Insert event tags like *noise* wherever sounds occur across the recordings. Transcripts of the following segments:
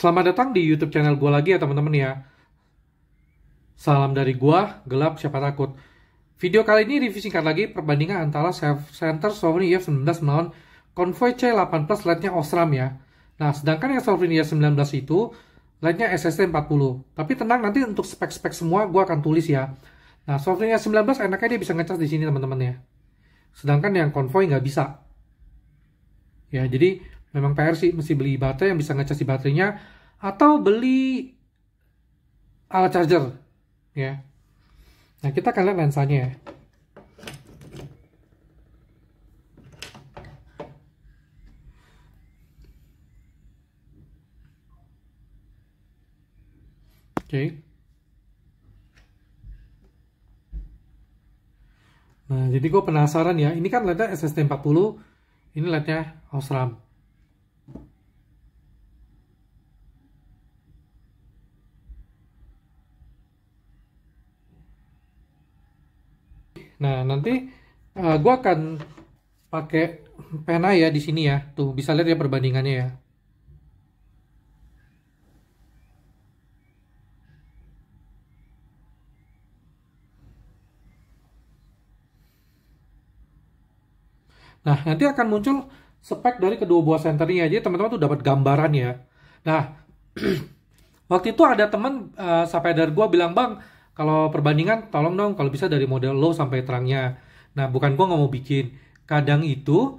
Selamat datang di YouTube channel gue lagi ya teman-teman ya. Salam dari gue, gelap siapa takut. Video kali ini review singkat lagi perbandingan antara center Sovereign ef 19 melawan Convoy C8 Plus led Osram ya. Nah, sedangkan yang Sovereign ef 19 itu LED-nya 40. Tapi tenang nanti untuk spek-spek semua gue akan tulis ya. Nah, Sovereign ef 19 enaknya dia bisa ngecas di sini teman-teman ya. Sedangkan yang Convoy nggak bisa. Ya, jadi memang PR sih mesti beli baterai yang bisa ngecas di baterainya atau beli alat charger ya nah kita akan lihat lensanya ya Oke. Nah, jadi gue penasaran ya. Ini kan lensa SST40, ini lensa Osram. Nah, nanti uh, eh, gue akan pakai pena ya di sini ya. Tuh, bisa lihat ya perbandingannya ya. Nah, nanti akan muncul spek dari kedua buah senternya. aja teman-teman tuh dapat gambaran ya. Nah, *clears throat* waktu itu ada teman uh, eh, sampai dari gue bilang, Bang, kalau perbandingan, tolong dong kalau bisa dari model low sampai terangnya. Nah, bukan gua nggak mau bikin. Kadang itu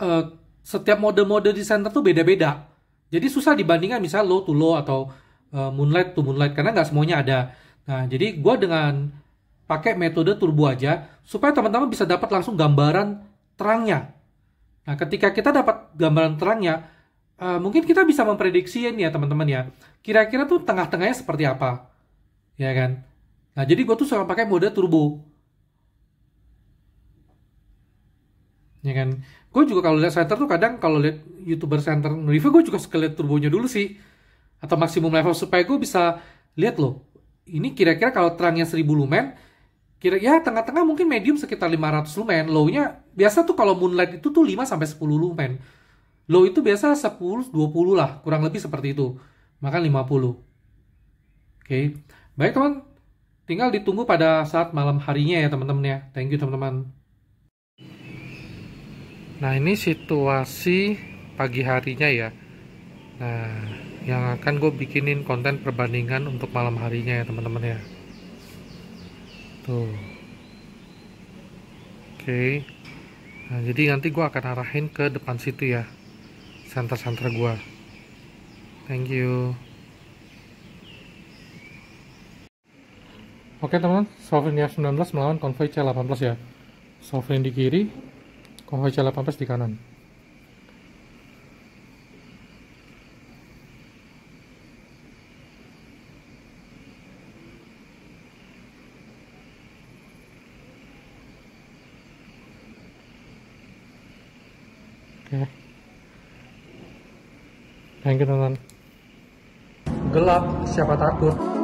uh, setiap mode-mode di center tuh beda-beda. Jadi susah dibandingkan misalnya low to low atau uh, moonlight to moonlight karena nggak semuanya ada. Nah, jadi gua dengan pakai metode turbo aja supaya teman-teman bisa dapat langsung gambaran terangnya. Nah, ketika kita dapat gambaran terangnya, uh, mungkin kita bisa memprediksi ya ya teman-teman ya. Kira-kira tuh tengah-tengahnya seperti apa, ya kan? Nah jadi gue tuh selalu pakai mode turbo. Ya kan? Gue juga kalau lihat center tuh kadang kalau lihat youtuber center review gue juga suka lihat turbonya dulu sih. Atau maksimum level supaya gue bisa lihat loh. Ini kira-kira kalau terangnya 1000 lumen, kira ya tengah-tengah mungkin medium sekitar 500 lumen low-nya biasa tuh kalau moonlight itu tuh 5 sampai 10 lumen low itu biasa 10 20 lah kurang lebih seperti itu maka 50 oke okay. baik teman Tinggal ditunggu pada saat malam harinya ya teman-teman ya. Thank you teman-teman. Nah ini situasi pagi harinya ya. Nah yang akan gue bikinin konten perbandingan untuk malam harinya ya teman-teman ya. Tuh. Oke. Nah jadi nanti gue akan arahin ke depan situ ya. Santa-santa gue. Thank you. Oke teman-teman, Sovereign f 19 melawan Convoy C18 ya. Sovereign di kiri, Convoy C18 di kanan. Oke. Thank you teman-teman. Gelap, siapa takut?